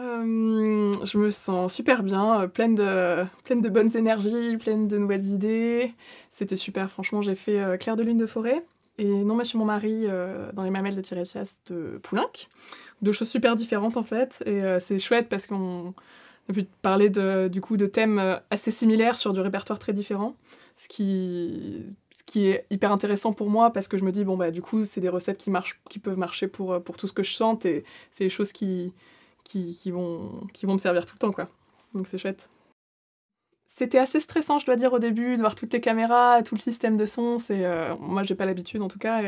Euh, je me sens super bien, euh, pleine, de, pleine de bonnes énergies, pleine de nouvelles idées. C'était super, franchement, j'ai fait euh, Claire de Lune de Forêt et Non, mais suis mon mari dans les mamelles de Tiresias de Poulenc. Deux choses super différentes en fait, et c'est chouette parce qu'on a pu parler de, du coup de thèmes assez similaires sur du répertoire très différent. Ce qui, ce qui est hyper intéressant pour moi parce que je me dis, bon, bah, du coup, c'est des recettes qui, marchent, qui peuvent marcher pour, pour tout ce que je chante et c'est des choses qui, qui, vont, qui vont me servir tout le temps, quoi. Donc c'est chouette. C'était assez stressant, je dois dire, au début, de voir toutes les caméras, tout le système de son. C'est je euh, moi, j'ai pas l'habitude, en tout cas.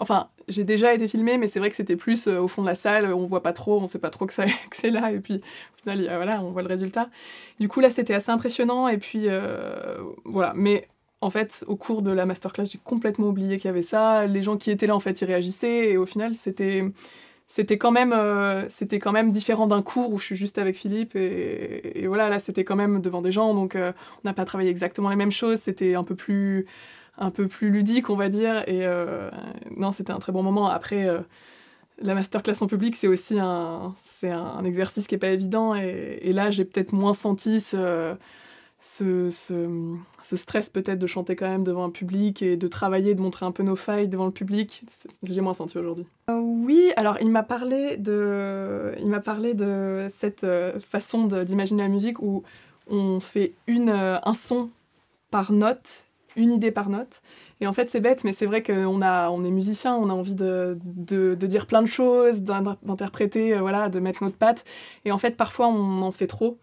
enfin, j'ai déjà été filmée, mais c'est vrai que c'était plus euh, au fond de la salle. On voit pas trop, on sait pas trop que, c'est là. Et puis, au final, voilà, on voit le résultat. Du coup, là, c'était assez impressionnant. Et puis, euh, voilà. Mais en fait, au cours de la masterclass, j'ai complètement oublié qu'il y avait ça. Les gens qui étaient là, en fait, ils réagissaient. Et au final, c'était c'était quand même euh, c'était quand même différent d'un cours où je suis juste avec Philippe et, voilà là c'était quand même devant des gens donc euh, on n'a pas travaillé exactement les mêmes choses c'était un peu plus un peu plus ludique on va dire et euh, non c'était un très bon moment après la masterclass en public c'est aussi un c'est un, exercice qui est pas évident et là j'ai peut-être moins senti ce ce, ce, stress peut-être de chanter quand même devant un public et de travailler, de montrer un peu nos failles devant le public, j'ai moins senti aujourd'hui. Euh, oui, alors il m'a parlé de, il m'a parlé de cette euh, façon d'imaginer la musique où on fait une, euh, un son par note, une idée par note. Et en fait, c'est bête, mais c'est vrai qu'on on est musicien, on a envie de, dire plein de choses, d'interpréter, voilà, de mettre notre patte. Et en fait, parfois, on en fait trop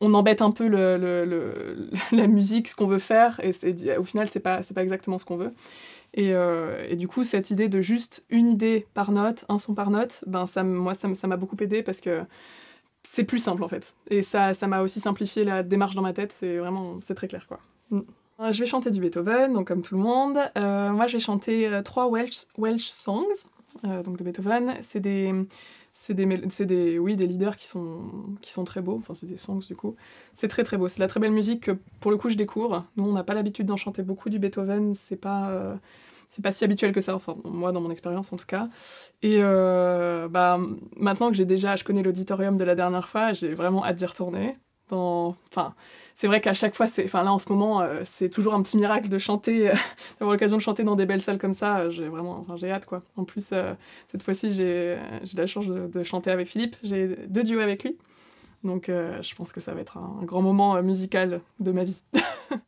on embête un peu la musique, ce qu'on veut faire, et au final, c'est pas, pas exactement ce qu'on veut. Euh, et, du coup, cette idée de juste une idée par note, un son par note, ben ça, moi, ça, m'a beaucoup aidé parce que c'est plus simple en fait. Et ça, m'a aussi simplifié la démarche dans ma tête, c'est vraiment, c'est très clair quoi. Mm. Euh, je vais chanter du Beethoven, donc comme tout le monde. Euh, moi, je vais chanter trois Welsh, songs, donc de Beethoven. C'est des c'est des, des, oui, des leaders qui sont, qui sont très beaux, enfin c'est des songs du coup. C'est très très beau, c'est de la très belle musique que pour le coup je découvre. Nous on n'a pas l'habitude d'en chanter beaucoup du Beethoven, c'est pas, euh, c'est pas si habituel que ça, enfin moi dans mon expérience en tout cas. Et euh, bah, maintenant que j'ai déjà, je connais l'auditorium de la dernière fois, j'ai vraiment hâte d'y retourner. Enfin, c'est vrai qu'à chaque fois, c'est... Enfin, là, en ce moment, euh, c'est toujours un petit miracle de chanter, euh, d'avoir l'occasion de chanter dans des belles salles comme ça. Euh, j'ai vraiment... Enfin, j'ai hâte, quoi. En plus, cette fois-ci, j'ai, la chance de, chanter avec Philippe. J'ai deux duos avec lui. Donc, je pense que ça va être un grand moment musical de ma vie.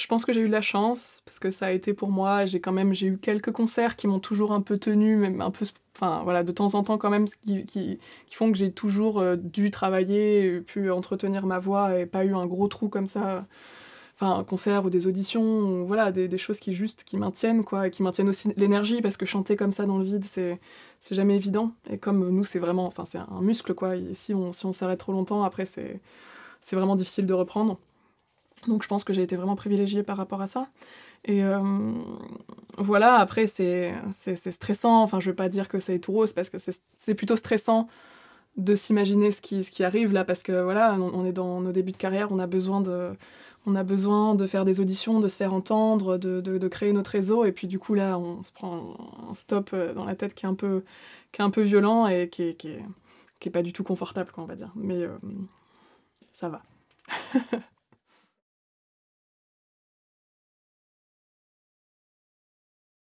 je pense que j'ai eu de la chance parce que ça a été pour moi. J'ai quand même j'ai eu quelques concerts qui m'ont toujours un peu tenu, même un peu, enfin voilà, de temps en temps quand même, qui, qui, font que j'ai toujours euh, dû travailler, pu entretenir ma voix et pas eu un gros trou comme ça. Enfin, un concert ou des auditions, voilà, des, choses qui juste qui maintiennent quoi, qui maintiennent aussi l'énergie parce que chanter comme ça dans le vide, c'est c'est jamais évident. Et comme nous, c'est vraiment, enfin c'est un muscle quoi. si on si on s'arrête trop longtemps, après c'est c'est vraiment difficile de reprendre. Donc je pense que j'ai été vraiment privilégiée par rapport à ça. Et euh, voilà, après c'est stressant, enfin je vais pas dire que c'est tout rose parce que c'est plutôt stressant de s'imaginer ce qui, ce qui arrive là parce que voilà, on, est dans nos débuts de carrière, on a besoin de, on a besoin de faire des auditions, de se faire entendre, de, créer notre réseau et puis du coup là on se prend un stop euh, dans la tête qui est un peu, un peu violent et qui n'est qui pas du tout confortable quoi, on va dire. Mais euh, ça va.